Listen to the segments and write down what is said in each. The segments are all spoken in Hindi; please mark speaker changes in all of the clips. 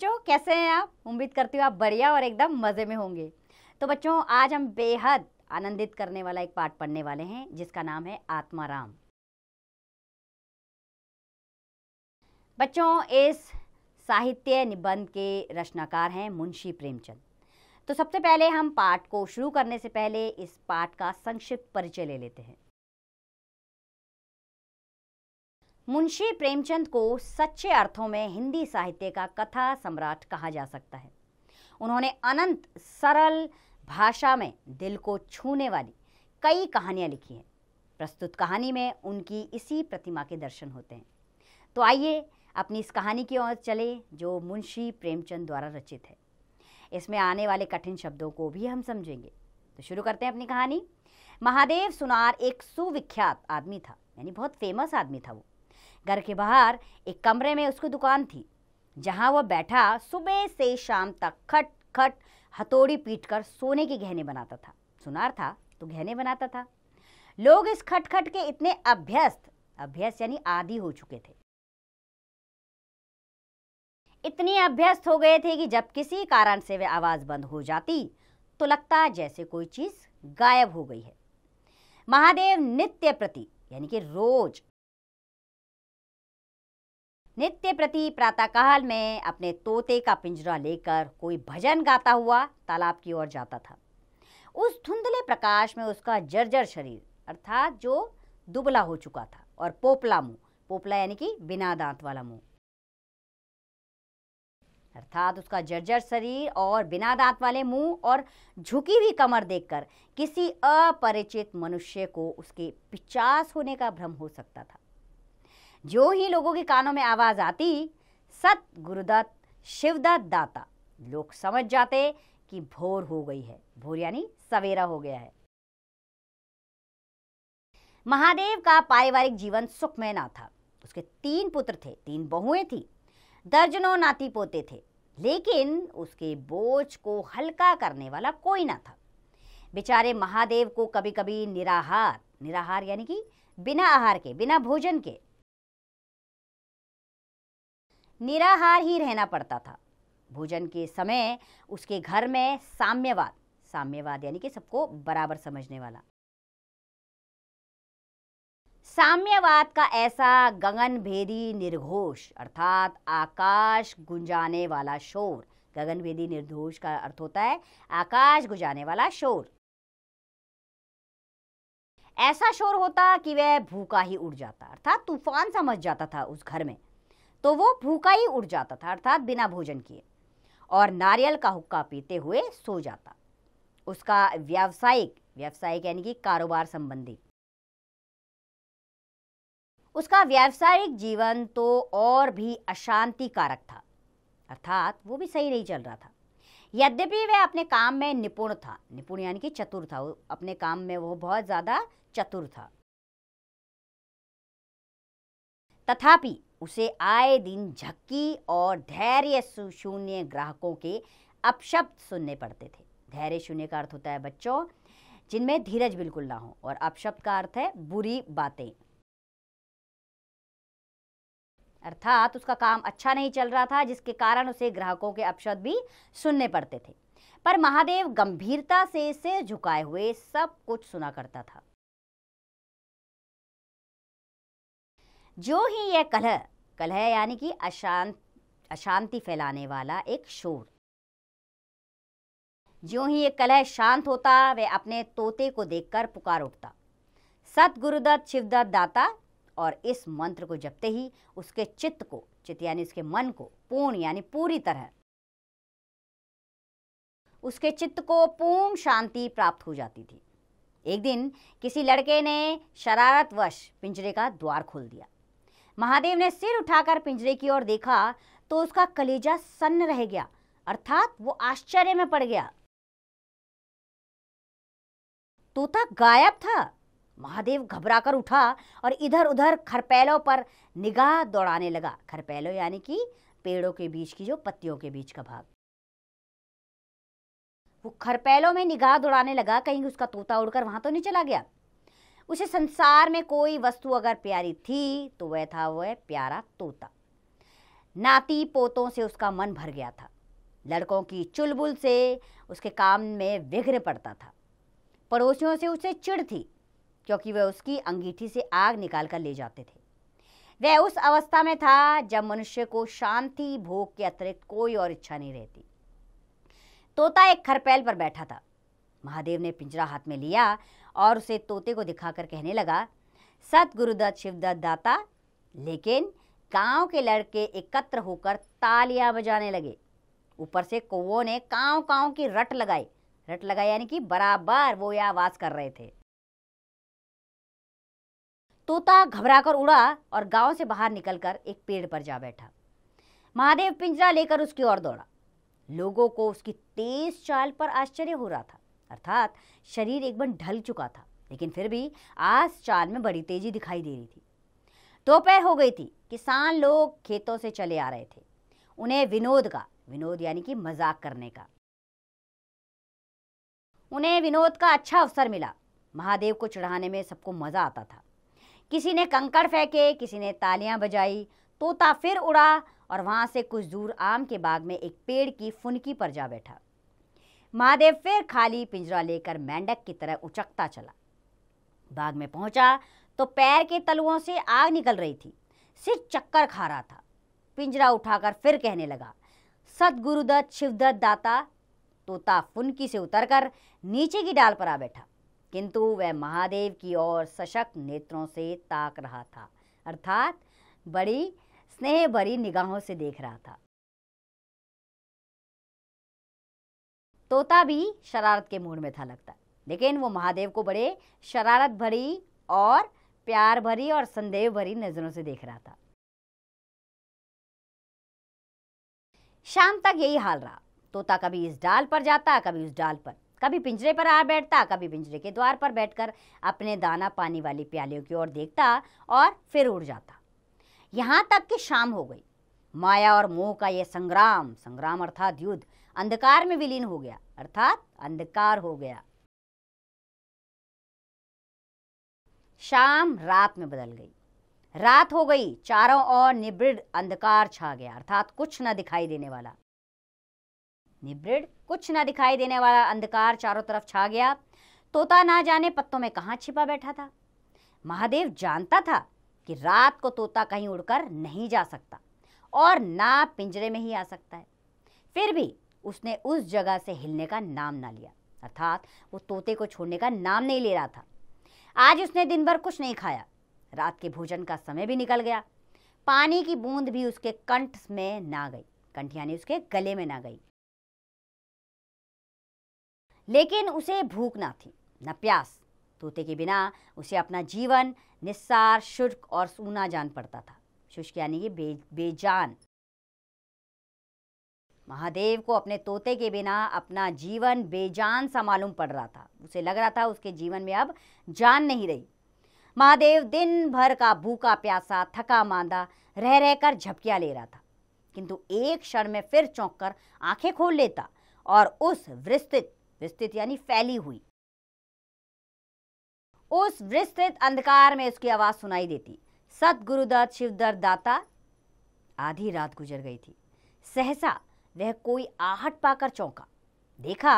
Speaker 1: बच्चों कैसे हैं आप उम्मीद करती हूँ आप बढ़िया और एकदम मज़े में होंगे तो बच्चों आज हम बेहद आनंदित करने वाला एक पाठ पढ़ने वाले हैं जिसका नाम है आत्माराम बच्चों इस साहित्य निबंध के रचनाकार हैं मुंशी प्रेमचंद तो सबसे पहले हम पाठ को शुरू करने से पहले इस पाठ का संक्षिप्त परिचय ले लेते हैं मुंशी प्रेमचंद को सच्चे अर्थों में हिंदी साहित्य का कथा सम्राट कहा जा सकता है उन्होंने अनंत सरल भाषा में दिल को छूने वाली कई कहानियाँ लिखी हैं प्रस्तुत कहानी में उनकी इसी प्रतिमा के दर्शन होते हैं तो आइए अपनी इस कहानी की ओर चले जो मुंशी प्रेमचंद द्वारा रचित है इसमें आने वाले कठिन शब्दों को भी हम समझेंगे तो शुरू करते हैं अपनी कहानी महादेव सुनार एक सुविख्यात आदमी था यानी बहुत फेमस आदमी था वो घर के बाहर एक कमरे में उसकी दुकान थी जहाँ वह बैठा सुबह से शाम तक खट खट हथौड़ी पीट कर सोने के गहने बनाता था सुनार था तो गहने बनाता था लोग इस खट के इतने अभ्यस्त अभ्यस्त यानी आदि हो चुके थे इतनी अभ्यस्त हो गए थे कि जब किसी कारण से वे आवाज़ बंद हो जाती तो लगता जैसे कोई चीज़ गायब हो गई है महादेव नित्य प्रति यानी कि रोज नित्य प्रति प्रातःकाल में अपने तोते का पिंजरा लेकर कोई भजन गाता हुआ तालाब की ओर जाता था उस धुंधले प्रकाश में उसका जर्जर शरीर अर्थात जो दुबला हो चुका था और पोपला मुंह पोपला यानी कि बिना दांत वाला मुंह अर्थात उसका जर्जर शरीर और बिना दांत वाले मुंह और झुकी हुई कमर देखकर किसी अपरिचित मनुष्य को उसके पिचास होने का भ्रम हो सकता था जो ही लोगों के कानों में आवाज़ आती सत गुरुदत्त शिवदत्त दाता लोग समझ जाते कि भोर हो गई है भोर यानी सवेरा हो गया है महादेव का पारिवारिक जीवन सुखमय ना था उसके तीन पुत्र थे तीन बहुएं थी दर्जनों नाती पोते थे लेकिन उसके बोझ को हल्का करने वाला कोई ना था बेचारे महादेव को कभी कभी निराहार निराहार यानी कि बिना आहार के बिना भोजन के निराहार ही रहना पड़ता था भोजन के समय उसके घर में साम्यवाद साम्यवाद यानी कि सबको बराबर समझने वाला साम्यवाद का ऐसा गगन भेदी निर्घोष अर्थात आकाश गुंजाने वाला शोर गगन भेदी निर्घोष का अर्थ होता है आकाश गुंजाने वाला शोर ऐसा शोर होता कि वह भूखा ही उड़ जाता अर्थात तूफान समझ जाता था उस घर में तो वो भूखा ही उठ जाता था अर्थात बिना भोजन किए और नारियल का हुक्का पीते हुए सो जाता उसका व्यावसायिक व्यावसायिक यानी कि कारोबार संबंधी उसका व्यावसायिक जीवन तो और भी अशांति कारक था अर्थात वो भी सही नहीं चल रहा था यद्यपि वह अपने काम में निपुण था निपुण यानी कि चतुर था अपने काम में वो बहुत ज़्यादा चतुर था तथापि उसे आए दिन झक्की और धैर्य शून्य ग्राहकों के अपशब्द सुनने पड़ते थे धैर्य शून्य का अर्थ होता है बच्चों जिनमें धीरज बिल्कुल ना हो और अपशब्द का अर्थ है बुरी बातें अर्थात उसका काम अच्छा नहीं चल रहा था जिसके कारण उसे ग्राहकों के अपशब्द भी सुनने पड़ते थे पर महादेव गंभीरता से इसे झुकाए हुए सब कुछ सुना करता था जो ही यह कलह कलह यानी कि अशांत अशांति फैलाने वाला एक शोर जो ही ये कलह शांत होता वह अपने तोते को देखकर पुकार उठता सतगुरुदत्त शिवदत्त दाता और इस मंत्र को जपते ही उसके चित्त को चित्त यानी उसके मन को पूर्ण यानी पूरी तरह उसके चित्त को पूर्ण शांति प्राप्त हो जाती थी एक दिन किसी लड़के ने शरारतवश पिंजरे का द्वार खोल दिया महादेव ने सिर उठाकर पिंजरे की ओर देखा तो उसका कलेजा सन्न रह गया अर्थात वो आश्चर्य में पड़ गया तोता गायब था महादेव घबराकर उठा और इधर उधर खरपैलों पर निगाह दौड़ाने लगा खरपैलों यानी कि पेड़ों के बीच की जो पत्तियों के बीच का भाग वो खरपैलों में निगाह दौड़ाने लगा कहीं उसका तोता उड़कर वहां तो नहीं चला गया उसे संसार में कोई वस्तु अगर प्यारी थी तो वह था वह प्यारा तोता नाती पोतों से उसका मन भर गया था लड़कों की चुलबुल से उसके काम में विघ्न पड़ता था पड़ोसियों से उसे चिड़ थी क्योंकि वह उसकी अंगीठी से आग निकाल कर ले जाते थे वह उस अवस्था में था जब मनुष्य को शांति भोग के अतिरिक्त कोई और इच्छा नहीं रहती तोता एक खरपैल पर बैठा था महादेव ने पिंजरा हाथ में लिया और उसे तोते को दिखाकर कहने लगा सत गुरुदत्त शिवदत्त दाता लेकिन गांव के लड़के एकत्र होकर तालियां बजाने लगे ऊपर से कौओ ने काव काव की रट लगाई रट लगाई यानी कि बराबर वो यह आवाज कर रहे थे तोता घबराकर उड़ा और गांव से बाहर निकलकर एक पेड़ पर जा बैठा महादेव पिंजरा लेकर उसकी ओर दौड़ा लोगों को उसकी तेज चाल पर आश्चर्य हो रहा था अर्थात शरीर एक बार ढल चुका था लेकिन फिर भी आज चाल में बड़ी तेजी दिखाई दे रही थी दोपहर हो गई थी किसान लोग खेतों से चले आ रहे थे उन्हें विनोद का विनोद यानी कि मजाक करने का उन्हें विनोद का अच्छा अवसर मिला महादेव को चढ़ाने में सबको मज़ा आता था किसी ने कंकड़ फेंके किसी ने तालियां बजाई तोता फिर उड़ा और वहां से कुछ दूर आम के बाग में एक पेड़ की फुनकी पर जा बैठा महादेव फिर खाली पिंजरा लेकर मेंढक की तरह उचकता चला बाग में पहुंचा तो पैर के तलुओं से आग निकल रही थी सिर चक्कर खा रहा था पिंजरा उठाकर फिर कहने लगा सतगुरुदत्त शिवदत्त दाता तोता फुनकी से उतरकर नीचे की डाल पर आ बैठा किंतु वह महादेव की ओर सशक्त नेत्रों से ताक रहा था अर्थात बड़ी स्नेह भरी निगाहों से देख रहा था तोता भी शरारत के मूड में था लगता लेकिन वो महादेव को बड़े शरारत भरी और प्यार भरी और संदेह भरी नज़रों से देख रहा था शाम तक यही हाल रहा तोता कभी इस डाल पर जाता कभी उस डाल पर कभी पिंजरे पर आ बैठता कभी पिंजरे के द्वार पर बैठकर अपने दाना पानी वाली प्यालियों की ओर देखता और फिर उड़ जाता यहाँ तक कि शाम हो गई माया और मोह का यह संग्राम संग्राम अर्थात युद्ध अंधकार में विलीन हो गया अर्थात अंधकार हो गया शाम रात में बदल गई रात हो गई चारों ओर निबृढ़ अंधकार छा गया अर्थात कुछ ना दिखाई देने वाला निबृढ़ कुछ ना दिखाई देने वाला अंधकार चारों तरफ छा गया तोता ना जाने पत्तों में कहाँ छिपा बैठा था महादेव जानता था कि रात को तोता कहीं उड़कर नहीं जा सकता और ना पिंजरे में ही आ सकता है फिर भी उसने उस जगह से हिलने का नाम ना लिया अर्थात वो तोते को छोड़ने का नाम नहीं ले रहा था आज उसने दिन भर कुछ नहीं खाया रात के भोजन का समय भी निकल गया पानी की बूंद भी उसके कंठ में ना गई कंठ यानी उसके गले में ना गई लेकिन उसे भूख ना थी न प्यास तोते के बिना उसे अपना जीवन निस्सार शुष्क और सूना जान पड़ता था शुष्क यानी कि बे बेजान महादेव को अपने तोते के बिना अपना जीवन बेजान सा मालूम पड़ रहा था उसे लग रहा था उसके जीवन में अब जान नहीं रही महादेव दिन भर का भूखा प्यासा थका मांदा रह रहकर झपकिया ले रहा था किंतु एक क्षण में फिर चौंक कर आंखें खोल लेता और उस विस्तृत विस्तृत यानी फैली हुई उस विस्तृत अंधकार में उसकी आवाज सुनाई देती सत गुरुदत्त शिवदर दाता आधी रात गुजर गई थी सहसा वह कोई आहट पाकर चौंका देखा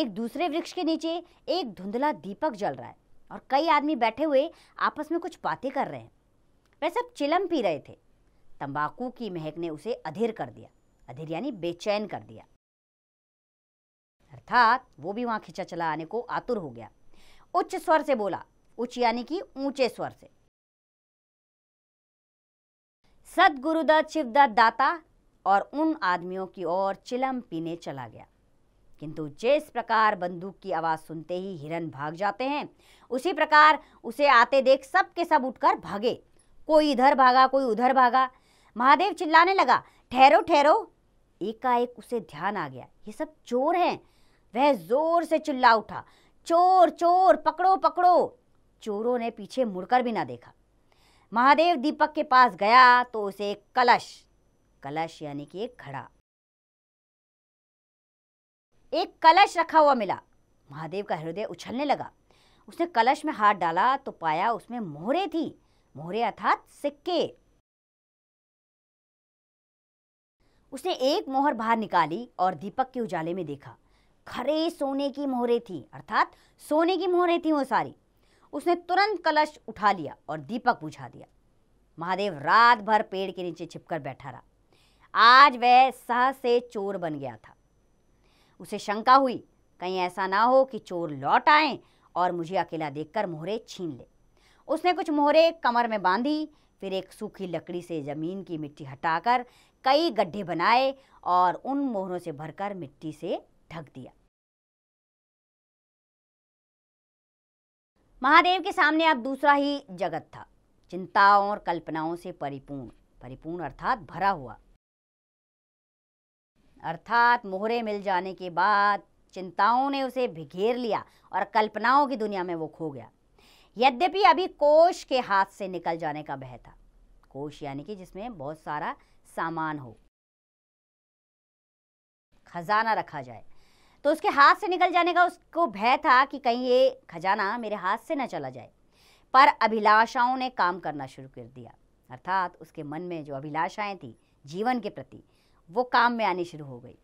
Speaker 1: एक दूसरे वृक्ष के नीचे एक धुंधला दीपक जल रहा है और कई आदमी बैठे हुए आपस में कुछ बातें कर रहे हैं वे सब चिलम पी रहे थे तंबाकू की महक ने उसे अधीर कर दिया अधीर यानी बेचैन कर दिया अर्थात वो भी वहां खिंचा चला आने को आतुर हो गया उच्च स्वर से बोला उच्च यानी कि ऊंचे स्वर से सदगुरुदत्त शिवदत्त दाता और उन आदमियों की ओर चिलम पीने चला गया किंतु जिस प्रकार बंदूक की आवाज सुनते ही हिरन भाग जाते हैं उसी प्रकार उसे आते देख सब के सब उठकर भागे कोई इधर भागा कोई उधर भागा महादेव चिल्लाने लगा ठहरो ठहरो एकाएक उसे ध्यान आ गया ये सब चोर हैं वह जोर से चिल्ला उठा चोर चोर पकड़ो पकड़ो चोरों ने पीछे मुड़कर भी ना देखा महादेव दीपक के पास गया तो उसे एक कलश कलश यानी कि एक घड़ा एक कलश रखा हुआ मिला महादेव का हृदय उछलने लगा उसने कलश में हाथ डाला तो पाया उसमें मोहरे थी मोहरे अर्थात सिक्के उसने एक मोहर बाहर निकाली और दीपक के उजाले में देखा खरे सोने की मोहरे थी अर्थात सोने की मोहरे थी वो सारी उसने तुरंत कलश उठा लिया और दीपक बुझा दिया महादेव रात भर पेड़ के नीचे छिपकर बैठा रहा आज वह सह से चोर बन गया था उसे शंका हुई कहीं ऐसा ना हो कि चोर लौट आए और मुझे अकेला देखकर मोहरे छीन ले उसने कुछ मोहरे कमर में बांधी फिर एक सूखी लकड़ी से ज़मीन की मिट्टी हटाकर कई गड्ढे बनाए और उन मोहरों से भरकर मिट्टी से ढक दिया महादेव के सामने अब दूसरा ही जगत था चिंताओं और कल्पनाओं से परिपूर्ण परिपूर्ण अर्थात भरा हुआ अर्थात मोहरे मिल जाने के बाद चिंताओं ने उसे भिघेर लिया और कल्पनाओं की दुनिया में वो खो गया यद्यपि अभी कोश के हाथ से निकल जाने का भय था कोश यानी कि जिसमें बहुत सारा सामान हो खजाना रखा जाए तो उसके हाथ से निकल जाने का उसको भय था कि कहीं ये खजाना मेरे हाथ से न चला जाए पर अभिलाषाओं ने काम करना शुरू कर दिया अर्थात उसके मन में जो अभिलाषाएं थी जीवन के प्रति वो काम में आनी शुरू हो गई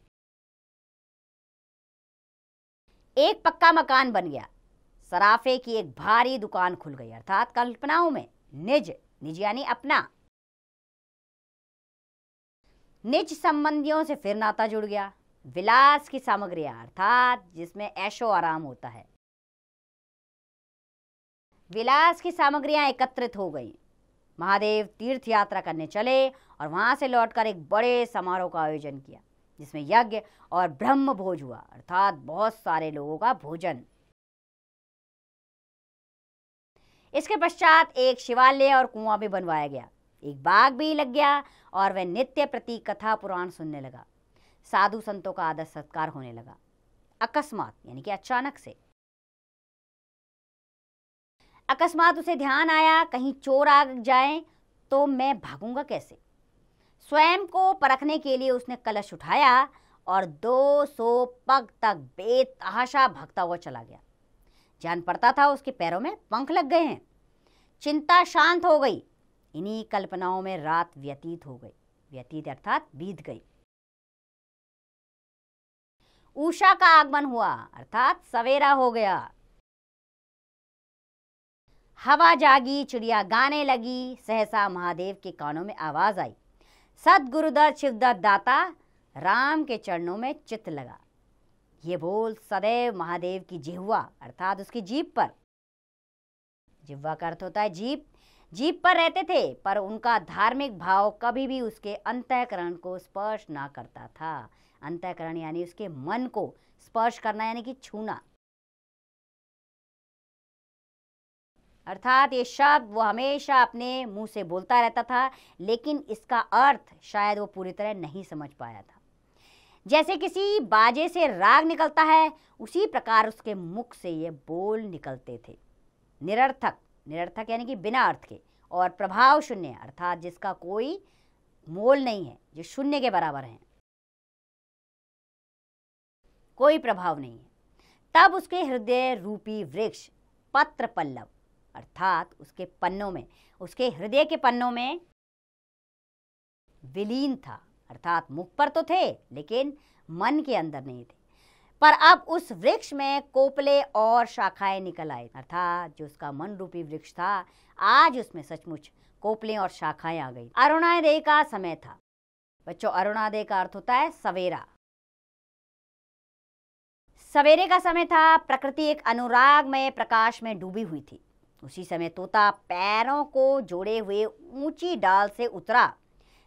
Speaker 1: एक पक्का मकान बन गया सराफे की एक भारी दुकान खुल गई अर्थात कल्पनाओं में निज निज यानी अपना निज संबंधियों से फिर नाता जुड़ गया विलास की सामग्री अर्थात जिसमें ऐशो आराम होता है विलास की सामग्रियां एकत्रित हो गई महादेव तीर्थ यात्रा करने चले और वहाँ से लौटकर एक बड़े समारोह का आयोजन किया जिसमें यज्ञ और ब्रह्म भोज हुआ अर्थात बहुत सारे लोगों का भोजन इसके पश्चात एक शिवालय और कुआं भी बनवाया गया एक बाग भी लग गया और वह नित्य प्रति कथा पुराण सुनने लगा साधु संतों का आदर सत्कार होने लगा अकस्मात यानी कि अचानक से अकस्मात उसे ध्यान आया कहीं चोर आ जाए तो मैं भागूंगा कैसे स्वयं को परखने के लिए उसने कलश उठाया और 200 पग तक बेतहाशा भगता हुआ चला गया जान पड़ता था उसके पैरों में पंख लग गए हैं चिंता शांत हो गई इन्हीं कल्पनाओं में रात व्यतीत हो गई व्यतीत अर्थात बीत गई उषा का आगमन हुआ अर्थात सवेरा हो गया हवा जागी चिड़िया गाने लगी सहसा महादेव के कानों में आवाज आई सदगुरु शिवदा दाता राम के चरणों में चित्त लगा ये बोल सदैव महादेव की जिहवा अर्थात उसकी जीप पर जिह्वा का अर्थ होता है जीप जीप पर रहते थे पर उनका धार्मिक भाव कभी भी उसके अंतःकरण को स्पर्श ना करता था अंतःकरण यानी उसके मन को स्पर्श करना यानी कि छूना अर्थात ये शब्द वो हमेशा अपने मुंह से बोलता रहता था लेकिन इसका अर्थ शायद वो पूरी तरह नहीं समझ पाया था जैसे किसी बाजे से राग निकलता है उसी प्रकार उसके मुख से ये बोल निकलते थे निरर्थक निरर्थक यानी कि बिना अर्थ के और प्रभाव शून्य अर्थात जिसका कोई मोल नहीं है जो शून्य के बराबर है कोई प्रभाव नहीं है तब उसके हृदय रूपी वृक्ष पत्र पल्लव अर्थात उसके पन्नों में उसके हृदय के पन्नों में विलीन था अर्थात मुख पर तो थे लेकिन मन के अंदर नहीं थे पर अब उस वृक्ष में कोपले और शाखाएं निकल आई अर्थात जो उसका मन रूपी वृक्ष था आज उसमें सचमुच कोपले और शाखाएं आ गई अरुणादय का समय था बच्चों अरुणादय का अर्थ होता है सवेरा सवेरे का समय था प्रकृति एक अनुराग में प्रकाश में डूबी हुई थी उसी समय तोता पैरों को जोड़े हुए ऊंची डाल से उतरा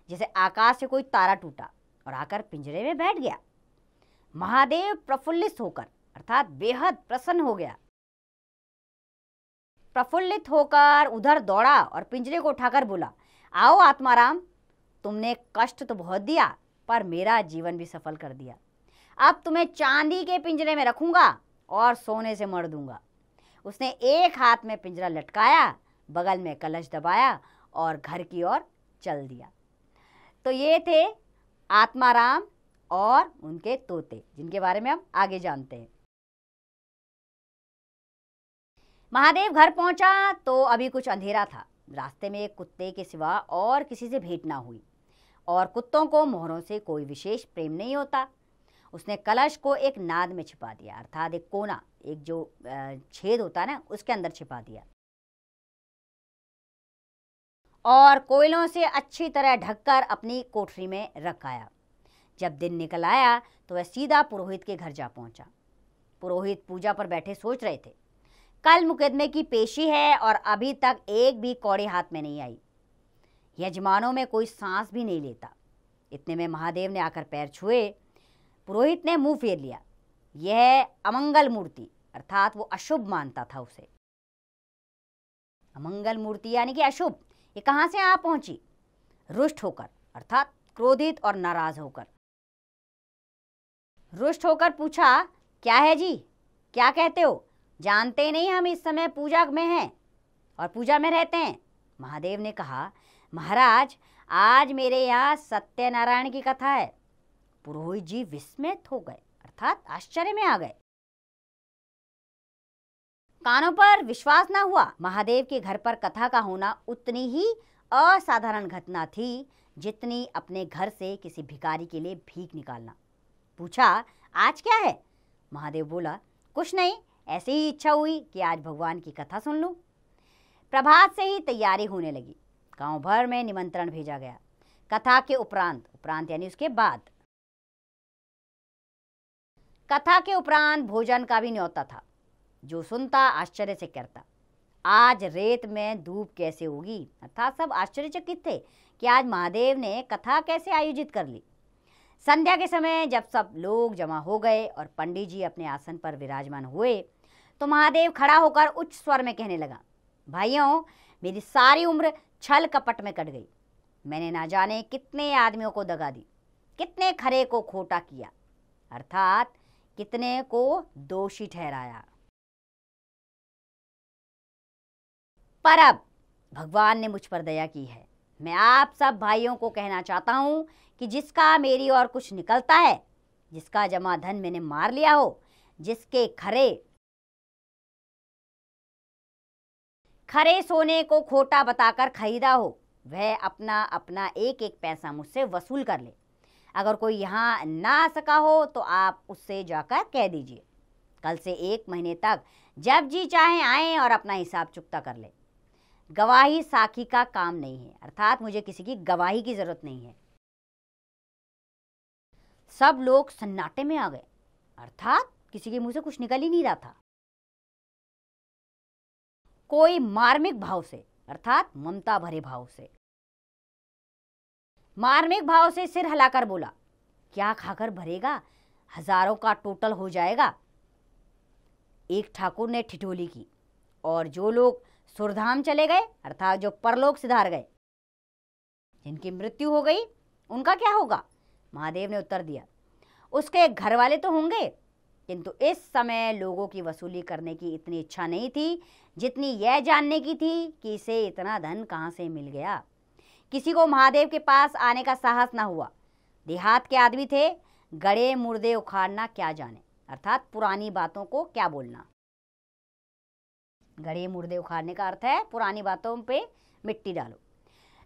Speaker 1: जैसे आकाश से कोई तारा टूटा और आकर पिंजरे में बैठ गया महादेव प्रफुल्लित होकर अर्थात बेहद प्रसन्न हो गया प्रफुल्लित होकर उधर दौड़ा और पिंजरे को उठाकर बोला आओ आत्माराम तुमने कष्ट तो बहुत दिया पर मेरा जीवन भी सफल कर दिया अब तुम्हें चांदी के पिंजरे में रखूंगा और सोने से मर दूंगा उसने एक हाथ में पिंजरा लटकाया बगल में कलश दबाया और घर की ओर चल दिया तो ये थे आत्माराम और उनके तोते जिनके बारे में हम आगे जानते हैं महादेव घर पहुंचा तो अभी कुछ अंधेरा था रास्ते में एक कुत्ते के सिवा और किसी से भेंट ना हुई और कुत्तों को मोहरों से कोई विशेष प्रेम नहीं होता उसने कलश को एक नाद में छिपा दिया अर्थात एक कोना एक जो छेद होता है ना उसके अंदर छिपा दिया और कोयलों से अच्छी तरह ढककर अपनी कोठरी में रख आया जब दिन निकल आया तो वह सीधा पुरोहित के घर जा पहुंचा पुरोहित पूजा पर बैठे सोच रहे थे कल मुकदमे की पेशी है और अभी तक एक भी कौड़ी हाथ में नहीं आई यजमानों में कोई सांस भी नहीं लेता इतने में महादेव ने आकर पैर छुए पुरोहित ने मुंह फेर लिया यह अमंगल मूर्ति अर्थात वो अशुभ मानता था उसे अमंगल मूर्ति यानी कि अशुभ ये कहाँ से आ पहुंची रुष्ट होकर अर्थात क्रोधित और नाराज होकर रुष्ट होकर पूछा क्या है जी क्या कहते हो जानते नहीं हम इस समय पूजा में हैं और पूजा में रहते हैं महादेव ने कहा महाराज आज मेरे यहाँ सत्यनारायण की कथा है पुरोहित जी विस्मित हो गए अर्थात आश्चर्य में आ गए कानों पर विश्वास न हुआ महादेव के घर पर कथा का होना उतनी ही असाधारण घटना थी जितनी अपने घर से किसी भिकारी के लिए भीख निकालना पूछा आज क्या है महादेव बोला कुछ नहीं ऐसी ही इच्छा हुई कि आज भगवान की कथा सुन लूं। प्रभात से ही तैयारी होने लगी गांव भर में निमंत्रण भेजा गया कथा के उपरांत उपरांत यानी उसके बाद कथा के उपरांत भोजन का भी न्योता था जो सुनता आश्चर्य से करता आज रेत में धूप कैसे होगी अर्थात सब आश्चर्यचकित थे कि आज महादेव ने कथा कैसे आयोजित कर ली संध्या के समय जब सब लोग जमा हो गए और पंडित जी अपने आसन पर विराजमान हुए तो महादेव खड़ा होकर उच्च स्वर में कहने लगा भाइयों मेरी सारी उम्र छल कपट में कट गई मैंने ना जाने कितने आदमियों को दगा दी कितने खरे को खोटा किया अर्थात कितने को दोषी ठहराया पर अब भगवान ने मुझ पर दया की है मैं आप सब भाइयों को कहना चाहता हूं कि जिसका मेरी और कुछ निकलता है जिसका जमा धन मैंने मार लिया हो जिसके खरे खरे सोने को खोटा बताकर खरीदा हो वह अपना अपना एक एक पैसा मुझसे वसूल कर ले अगर कोई यहाँ ना आ सका हो तो आप उससे जाकर कह दीजिए कल से एक महीने तक जब जी चाहे आए और अपना हिसाब चुकता कर ले गवाही साखी का काम नहीं है अर्थात मुझे किसी की गवाही की जरूरत नहीं है सब लोग सन्नाटे में आ गए अर्थात किसी के मुंह से कुछ निकल ही नहीं रहा था कोई मार्मिक भाव से अर्थात ममता भरे भाव से मार्मिक भाव से सिर हिलाकर बोला क्या खाकर भरेगा हजारों का टोटल हो जाएगा एक ठाकुर ने ठिठोली की और जो लोग सुरधाम चले गए अर्थात जो परलोक सिधार गए जिनकी मृत्यु हो गई उनका क्या होगा महादेव ने उत्तर दिया उसके घर वाले तो होंगे किंतु इस समय लोगों की वसूली करने की इतनी इच्छा नहीं थी जितनी यह जानने की थी कि इसे इतना धन कहाँ से मिल गया किसी को महादेव के पास आने का साहस ना हुआ देहात के आदमी थे गड़े मुर्दे उखाड़ना क्या जाने अर्थात पुरानी बातों को क्या बोलना गड़े मुर्दे उखाड़ने का अर्थ है पुरानी बातों पे मिट्टी डालो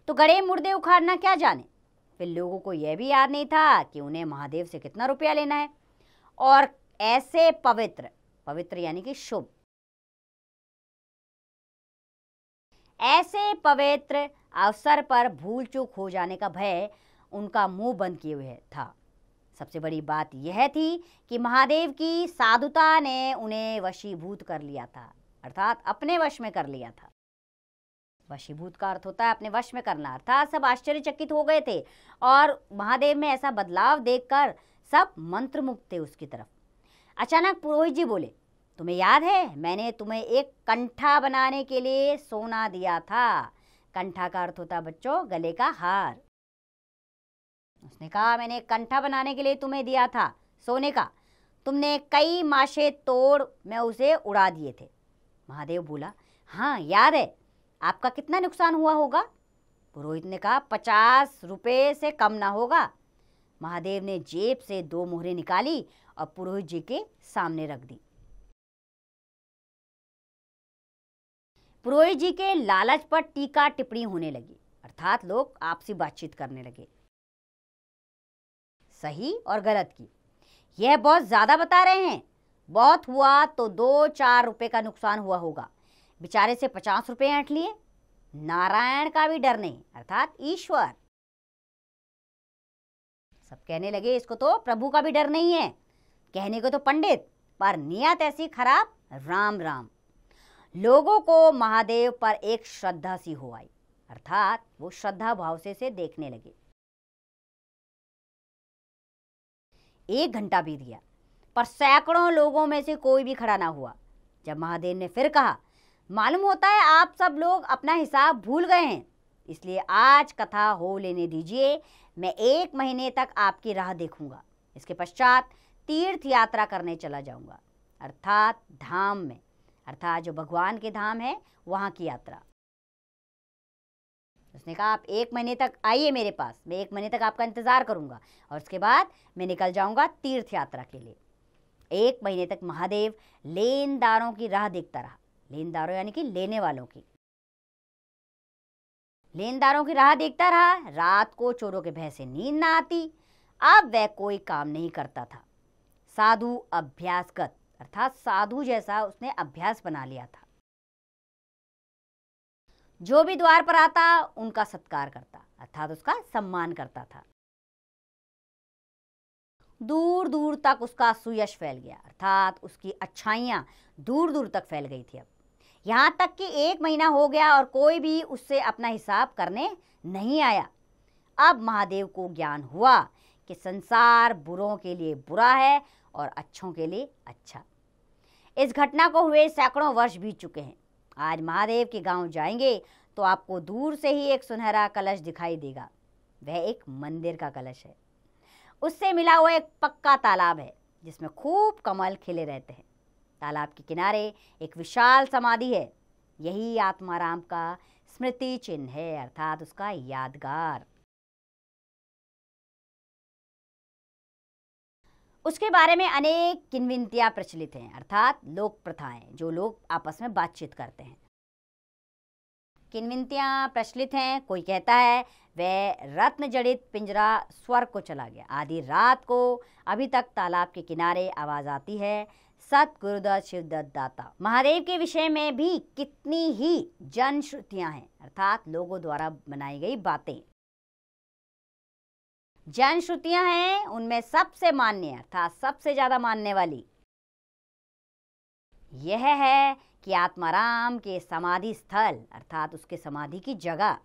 Speaker 1: तो गड़े मुर्दे उखाड़ना क्या जाने फिर लोगों को यह भी याद नहीं था कि उन्हें महादेव से कितना रुपया लेना है और ऐसे पवित्र पवित्र यानी कि शुभ ऐसे पवित्र अवसर पर भूल चूक हो जाने का भय उनका मुंह बंद किए हुए था सबसे बड़ी बात यह थी कि महादेव की साधुता ने उन्हें वशीभूत कर लिया था अर्थात अपने वश में कर लिया था वशीभूत का अर्थ होता है अपने वश में करना अर्थात सब आश्चर्यचकित हो गए थे और महादेव में ऐसा बदलाव देखकर सब मंत्रमुक्त थे उसकी तरफ अचानक पुरोहित जी बोले तुम्हें याद है मैंने तुम्हें एक कंठा बनाने के लिए सोना दिया था कंठा का अर्थ होता बच्चों गले का हार उसने कहा मैंने एक कंठा बनाने के लिए तुम्हें दिया था सोने का तुमने कई माशे तोड़ मैं उसे उड़ा दिए थे महादेव बोला हाँ याद है आपका कितना नुकसान हुआ होगा पुरोहित ने कहा पचास रुपये से कम ना होगा महादेव ने जेब से दो मोहरे निकाली और पुरोहित जी के सामने रख दी पुरोहित जी के लालच पर टीका टिप्पणी होने लगी अर्थात लोग आपसी बातचीत करने लगे सही और गलत की यह बहुत ज़्यादा बता रहे हैं बहुत हुआ तो दो चार रुपए का नुकसान हुआ होगा बेचारे से पचास रुपए ऐंठ लिए नारायण का भी डर नहीं अर्थात ईश्वर सब कहने लगे इसको तो प्रभु का भी डर नहीं है कहने को तो पंडित पर नियत ऐसी खराब राम राम लोगों को महादेव पर एक श्रद्धा सी हो आई अर्थात वो श्रद्धा भाव से से देखने लगे एक घंटा बीत गया पर सैकड़ों लोगों में से कोई भी खड़ा ना हुआ जब महादेव ने फिर कहा मालूम होता है आप सब लोग अपना हिसाब भूल गए हैं इसलिए आज कथा हो लेने दीजिए मैं एक महीने तक आपकी राह देखूंगा इसके पश्चात तीर्थ यात्रा करने चला जाऊंगा अर्थात धाम में अर्थात जो भगवान के धाम है वहाँ की यात्रा उसने कहा आप एक महीने तक आइए मेरे पास मैं एक महीने तक आपका इंतज़ार करूंगा और उसके बाद मैं निकल जाऊंगा तीर्थ यात्रा के लिए एक महीने तक महादेव लेनदारों की राह देखता रहा लेनदारों यानी कि लेने वालों की लेनदारों की राह देखता रहा रात को चोरों के भय से नींद ना आती अब वह कोई काम नहीं करता था साधु अभ्यासगत अर्थात साधु जैसा उसने अभ्यास बना लिया था जो भी द्वार पर आता उनका सत्कार करता अर्थात उसका सम्मान करता था दूर दूर तक उसका सुयश फैल गया अर्थात उसकी अच्छाइयां दूर दूर तक फैल गई थी अब यहां तक कि एक महीना हो गया और कोई भी उससे अपना हिसाब करने नहीं आया अब महादेव को ज्ञान हुआ कि संसार बुरों के लिए बुरा है और अच्छों के लिए अच्छा इस घटना को हुए सैकड़ों वर्ष बीत चुके हैं आज महादेव के गांव जाएंगे तो आपको दूर से ही एक सुनहरा कलश दिखाई देगा वह एक मंदिर का कलश है उससे मिला हुआ एक पक्का तालाब है जिसमें खूब कमल खिले रहते हैं तालाब के किनारे एक विशाल समाधि है यही आत्माराम का स्मृति चिन्ह है अर्थात उसका यादगार उसके बारे में अनेक किनविंतियाँ प्रचलित हैं अर्थात लोक प्रथाएं जो लोग आपस में बातचीत करते हैं किनविंतियाँ प्रचलित हैं कोई कहता है वह रत्न जड़ित पिंजरा स्वर्ग को चला गया आधी रात को अभी तक तालाब के किनारे आवाज़ आती है सत गुरुदत्त शिवदत्त दाता महादेव के विषय में भी कितनी ही जनश्रुतियाँ हैं अर्थात लोगों द्वारा बनाई गई बातें जैन श्रुतियां हैं उनमें सबसे मान्य अर्थात सबसे ज़्यादा मानने वाली यह है कि आत्माराम के समाधि स्थल अर्थात उसके समाधि की जगह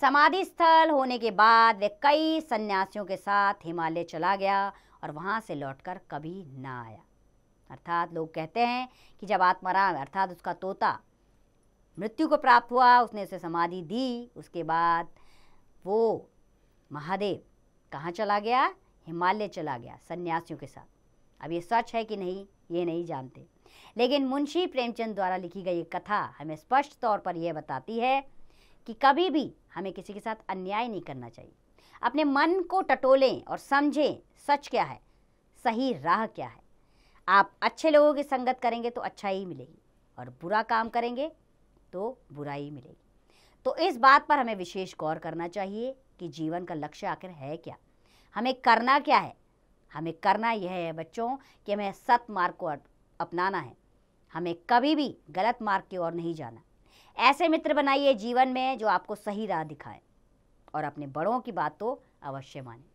Speaker 1: समाधि स्थल होने के बाद वे कई सन्यासियों के साथ हिमालय चला गया और वहां से लौटकर कभी ना आया अर्थात लोग कहते हैं कि जब आत्माराम अर्थात उसका तोता मृत्यु को प्राप्त हुआ उसने उसे समाधि दी उसके बाद वो महादेव कहाँ चला गया हिमालय चला गया सन्यासियों के साथ अब ये सच है कि नहीं ये नहीं जानते लेकिन मुंशी प्रेमचंद द्वारा लिखी गई कथा हमें स्पष्ट तौर पर यह बताती है कि कभी भी हमें किसी के साथ अन्याय नहीं करना चाहिए अपने मन को टटोलें और समझें सच क्या है सही राह क्या है आप अच्छे लोगों की संगत करेंगे तो अच्छा ही मिलेगी और बुरा काम करेंगे तो बुराई मिलेगी तो इस बात पर हमें विशेष गौर करना चाहिए कि जीवन का लक्ष्य आखिर है क्या हमें करना क्या है हमें करना यह है बच्चों कि हमें सत मार्ग को अपनाना है हमें कभी भी गलत मार्ग की ओर नहीं जाना ऐसे मित्र बनाइए जीवन में जो आपको सही राह दिखाए और अपने बड़ों की बात तो अवश्य माने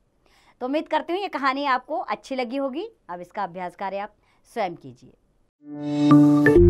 Speaker 1: तो उम्मीद करती हूँ ये कहानी आपको अच्छी लगी होगी अब इसका अभ्यास कार्य आप स्वयं कीजिए